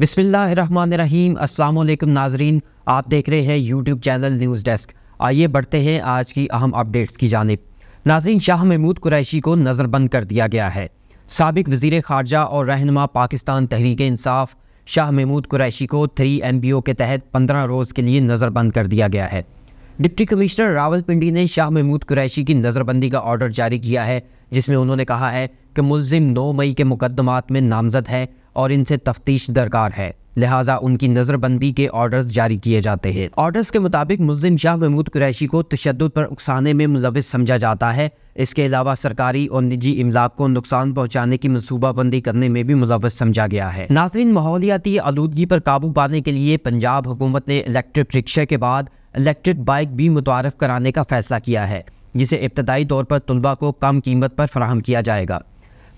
बिसमीम अल्लाम नाजरीन आप देख रहे हैं यूट्यूब चैनल न्यूज़ डेस्क आइए बढ़ते हैं आज की अहम अपडेट्स की जानब नाजरीन शाह महमूद कुरैशी को नज़रबंद कर दिया गया है सबक वजीर खारजा और रहनमा पाकिस्तान तहरीक इंसाफ शाह महमूद कुरैशी को थ्री एम बी ओ के तहत पंद्रह रोज़ के लिए नज़रबंद कर दिया गया है डिप्टी कमिश्नर रावलपिंडी ने शाह महमूद कुरैशी की नज़रबंदी का ऑर्डर जारी किया है जिसमें उन्होंने कहा है कि मुलिम नौ मई के मुकदमात में नामजद है और इनसे तफ्तीश दरकार है लिहाजा उनकी नज़रबंदी के ऑर्डर्स जारी किए जाते हैं ऑर्डर्स के मुताबिक मुलिम शाह महमूद कुरैशी को तशद पर उकसाने में मुलविस समझा जाता है इसके अलावा सरकारी और निजी इमलाक को नुकसान पहुँचाने की मनसूबाबंदी करने में भी मुलविस समझा गया है नाजरीन माहौलियाती आलूदगी पर काबू पाने के लिए पंजाब हुकूमत ने इलेक्ट्रिक रिक्शे के बाद इलेक्ट्रिक बाइक भी मुतारफ़ कराने का फैसला किया है जिसे इब्तदाई तौर पर तलबा को कम कीमत पर फराहम किया जाएगा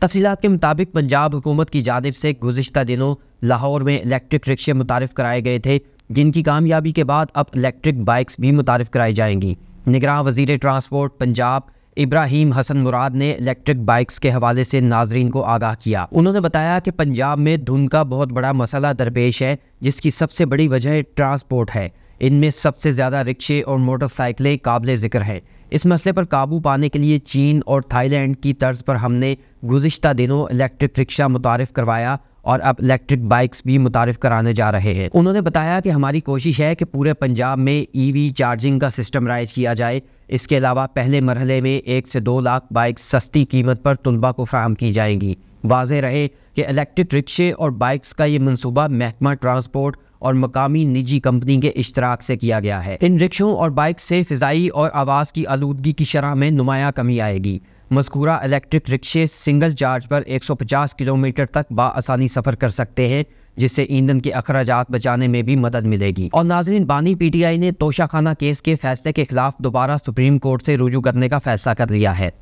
तफसीत के मुताबिक पंजाब हुकूमत की जानब से गुजशत दिनों लाहौर में इलेक्ट्रिक रिक्शे मुतारफ़ कराए गए थे जिनकी कामयाबी के बाद अब इलेक्ट्रिक बाइक्स भी मुतारफ़ कराई जाएंगी निगरान वजीर ट्रांसपोर्ट पंजाब इब्राहिम हसन मुराद ने इलेक्ट्रिक बाइक्स के हवाले से नाजरीन को आगाह किया उन्होंने बताया कि पंजाब में धुन का बहुत बड़ा मसला दरपेश है जिसकी सबसे बड़ी वजह ट्रांसपोर्ट है इनमें सबसे ज़्यादा रिक्शे और मोटरसाइकिलें काबिल ज़िक्र हैं इस मसले पर काबू पाने के लिए चीन और थाईलैंड की तर्ज पर हमने गुजशत दिनों इलेक्ट्रिक रिक्शा मुतारफ़ करवाया और अब इलेक्ट्रिक बाइक्स भी मुतारफ़ कराने जा रहे हैं उन्होंने बताया कि हमारी कोशिश है कि पूरे पंजाब में वी e चार्जिंग का सिस्टम राइज किया जाए इसके अलावा पहले मरहले में एक से दो लाख बाइक सस्ती कीमत पर तलबा को फ्राहम की जाएंगी वाज रहे कि इलेक्ट्रिक रिक्शे और बाइक्स का ये मनसूबा महकमा ट्रांसपोर्ट और मकामी निजी कंपनी के इश्तराक से किया गया है इन रिक्शों और बाइक से फ़िज़ाई और आवाज़ की आलूदगी की शरह में नुमाया कमी आएगी मस्कूरा इलेक्ट्रिक रिक्शे सिंगल चार्ज पर 150 किलोमीटर तक बासानी सफ़र कर सकते हैं जिससे ईंधन के अखराज बचाने में भी मदद मिलेगी और नाजरीन बानी पीटीआई ने तोशाखाना केस के फैसले के खिलाफ दोबारा सुप्रीम कोर्ट से रुजू करने का फैसला कर लिया है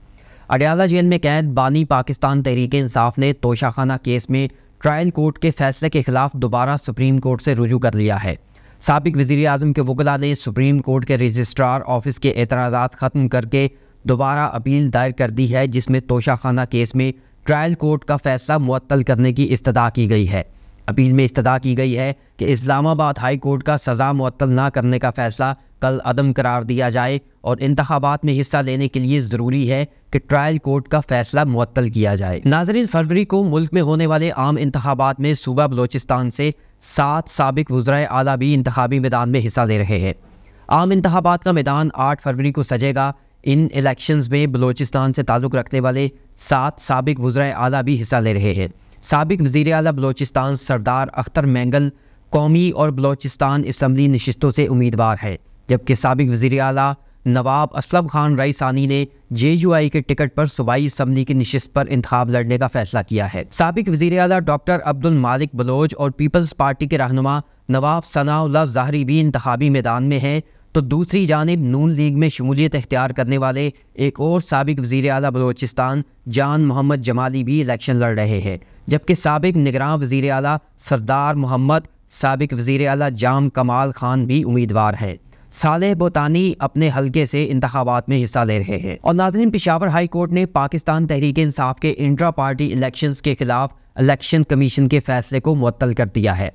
अडयाला जेल में कैद बानी पाकिस्तान तहरीक इंसाफ ने तोशाखाना केस में ट्रायल कोर्ट के फैसले के खिलाफ दोबारा सुप्रीम कोर्ट से रुजू कर लिया है सबक वज़ी अजम के वगला ने सुप्रीम कोर्ट के रजिस्ट्रार ऑफिस के एतराज़ा ख़त्म करके दोबारा अपील दायर कर दी है जिसमें तोशाखाना केस में ट्रायल कोर्ट का फैसला मअतल करने की इस्तः की गई है अपील में इस्तः की गई है कि इस्लामाबाद हाई कोर्ट का सज़ा मअतल ना करने का फैसला कल अदम करार दिया जाए और इंतबात में हिस्सा लेने के लिए ज़रूरी है कि ट्रायल कोर्ट का फैसला मुअत्तल किया जाए नाजरीन फरवरी को मुल्क में होने वाले आम इंतबात में सूबा बलोचिस्तान से सात सबक वज्रा आला भी इंतबी मैदान में हिस्सा ले रहे हैं आम इंतबात का मैदान आठ फरवरी को सजेगा इन इलेक्शंस में बलोचिस्तान से ताल्लुक़ रखने वाले सात सबक वज्रा आला भी हिस्सा ले रहे हैं सबक वजीर अला बलोचिस्तान सरदार अख्तर मैंगल कौमी और बलोचिस्तान इसम्बली नशस्तों से उम्मीदवार है जबकि सबक वज़ी अला नवाब असलम खान रईसानी ने जे यू आई के टिकट पर सूबाई इसम्बली की नशस्त पर इंतब लड़ने का फैसला किया है सबक वजी अला डॉक्टर अब्दुल मालिक बलोच और पीपल्स पार्टी के रहनुमा नवाब सनाउल्ला जहरी भी इंतबी मैदान में हैं तो दूसरी जानब नून लीग में शमूलियत अख्तियार करने वाले एक और सबक वज़ी अला बलोचिस्तान जान मोहम्मद जमाली भी इलेक्शन लड़ रहे हैं जबकि सबक निगरान वजीर अला सरदार मोहम्मद सबक वज़ी अला जाम कमाल खान भी उम्मीदवार हैं सालेह बोतानी अपने हल्के से इंतबात में हिस्सा ले रहे हैं और नाजरीन पिशावर हाई कोर्ट ने पाकिस्तान तहरीक इंसाफ के इंट्रा पार्टी इलेक्शन के खिलाफ इलेक्शन कमीशन के फैसले को मअतल कर दिया है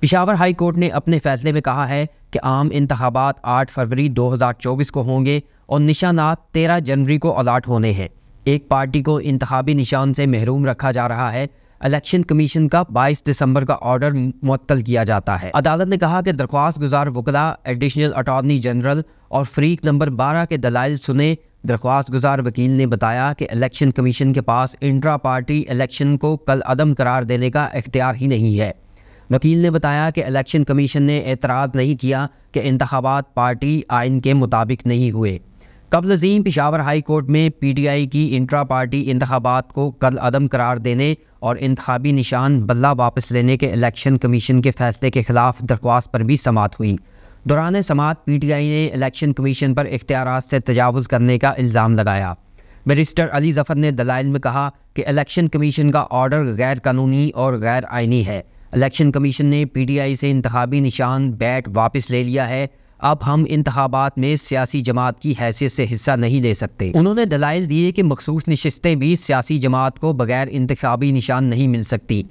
पिशावर हाई कोर्ट ने अपने फैसले में कहा है कि आम इंतबात आठ फरवरी दो हज़ार चौबीस को होंगे और निशानात तेरह जनवरी को अलाट होने हैं एक पार्टी को इंतबी निशान से महरूम रखा जा रहा है इलेक्शन कमीशन का 22 दिसंबर का ऑर्डर मुअत्तल किया जाता है अदालत ने कहा कि दरख्वास्त गुजार वकला एडिशनल अटॉर्नी जनरल और फ्रीक नंबर 12 के दलाइल सुने दरख्वास्त गुजार वकील ने बताया कि इलेक्शन कमीशन के पास इंट्रा पार्टी इलेक्शन को कल अदम करार देने का इख्तियार ही नहीं है वकील ने बताया कि इलेक्शन कमीशन ने एतराज़ नहीं किया कि इंतबात पार्टी आइन के मुताबिक नहीं हुए कबल अजीम पिशावर हाई कोर्ट में पी टी आई की इंट्रा पार्टी इंतबात को कल अदम करार देने और इंतबी निशान बल्ला वापस लेने के इलेक्शन कमीशन के फैसले के खिलाफ दरख्वास्त पर भी समात हुई दौरान समात पी टी आई ने इलेक्शन कमीशन पर इख्तियार से तजावज़ करने का इल्ज़ाम लगाया बैरिस्टर अली जफ़र ने दलाइल में कहा कि इलेक्शन कमीशन का ऑर्डर गैर कानूनी और गैर आइनी है इलेक्शन कमीशन ने पी टी आई से इंतबी निशान बैट वापस ले लिया है अब हम इंतबात में सियासी जमात की हैसियत से हिस्सा नहीं ले सकते उन्होंने दलाइल दिए कि मखसूस नशस्तें भी सियासी जमात को बगैर इंतबी निशान नहीं मिल सकती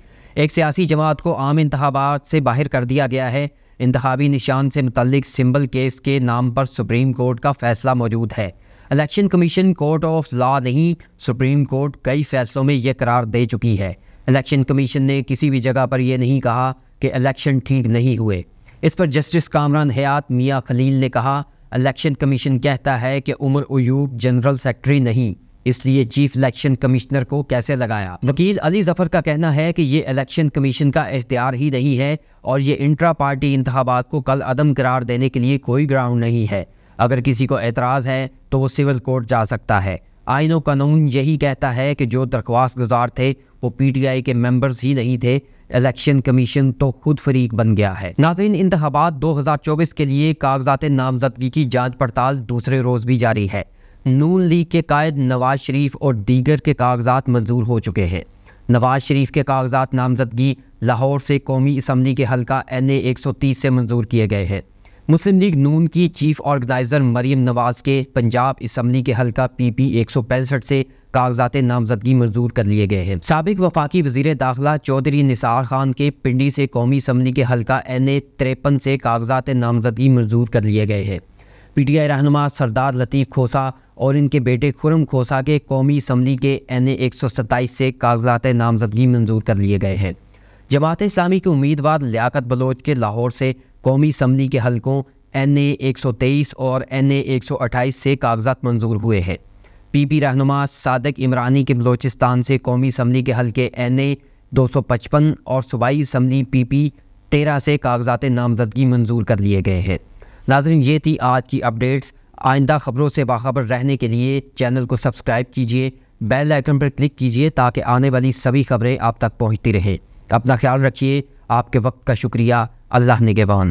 एक सियासी जमात को आम इंतबात से बाहर कर दिया गया है इंतबी निशान से मतलब सिम्बल केस के नाम पर सुप्रीम कोर्ट का फैसला मौजूद है election commission court of law नहीं सुप्रीम कोर्ट कई फैसलों में यह करार दे चुकी है इलेक्शन कमीशन ने किसी भी जगह पर यह नहीं कहा कि इलेक्शन ठीक नहीं हुए इस पर जस्टिस कामरान हयात मियाँ खलील ने कहा इलेक्शन कमीशन कहता है कि उमर अयूब जनरल सेक्रेटरी नहीं इसलिए चीफ इलेक्शन कमिश्नर को कैसे लगाया वकील अली जफर का कहना है कि ये इलेक्शन कमीशन का इख्तियार ही नहीं है और ये इंट्रा पार्टी इंतबात को कल अदम करार देने के लिए कोई ग्राउंड नहीं है अगर किसी को एतराज़ है तो वो सिविल कोर्ट जा सकता है आइनो कानून यही कहता है कि जो दरख्वास्त गुजार थे वो पी टी आई के मेम्बर्स ही नहीं थे इलेक्शन कमीशन तो खुद फरीक बन गया है नाजरीन इंतबात दो हजार चौबीस के लिए कागजात नामजदगी की जाँच पड़ताल दूसरे रोज भी जारी है नून लीग के कायद नवाज शरीफ और दीगर के कागजात मंजूर हो चुके हैं नवाज शरीफ के कागजात नामजदगी लाहौर से कौमी इसम्बली के हल्का एन ए एक सौ तीस से मंजूर किए गए हैं मुस्लिम लीग नून की चीफ ऑर्गेनाइज़र मरीम नवाज़ के पंजाब इसम्बली के हल्का पी पी एक सौ पैंसठ से कागजात नामजदगी मंजूर कर लिए गए हैं सबक वफाकी वज़ी दाखिला चौधरी निसार खान के पिंडी से कौमी असम्बली के हल्का एन ए तिरपन से कागजात नामजदगी मंजूर कर लिए गए हैं पी टी आई रहनम सरदार लतीफ़ खोसा और इनके बेटे खुरम खोसा के कौमी असम्बली के एन ए एक सौ सत्ताईस से कागजात नामजदगी मंजूर कर लिए गए हैं जमात इस्लामी के उम्मीदवार लियाकत बलोच के लाहौर से कौमी असम्बली के हल्कों एन ए एक सौ तेईस और एन ए एक सौ अट्ठाईस से कागजात मंजूर हुए हैं पी पी रहनुमा सादक इमरानी के बलोचिस्तान से कौमी इसम्बली के हल्के एन ए दो सौ पचपन और सूबाई इसम्बली पी पी तेरह से कागजात नामजदगी मंजूर कर लिए गए हैं नाजरन ये थी आज की अपडेट्स आइंदा ख़बरों से बाखबर रहने के लिए चैनल को सब्सक्राइब कीजिए बेल आइकन पर क्लिक कीजिए ताकि आने वाली सभी खबरें आप तक पहुँचती रहे अपना ख्याल रखिए आपके वक्त का शुक्रिया अल्लाह निगवान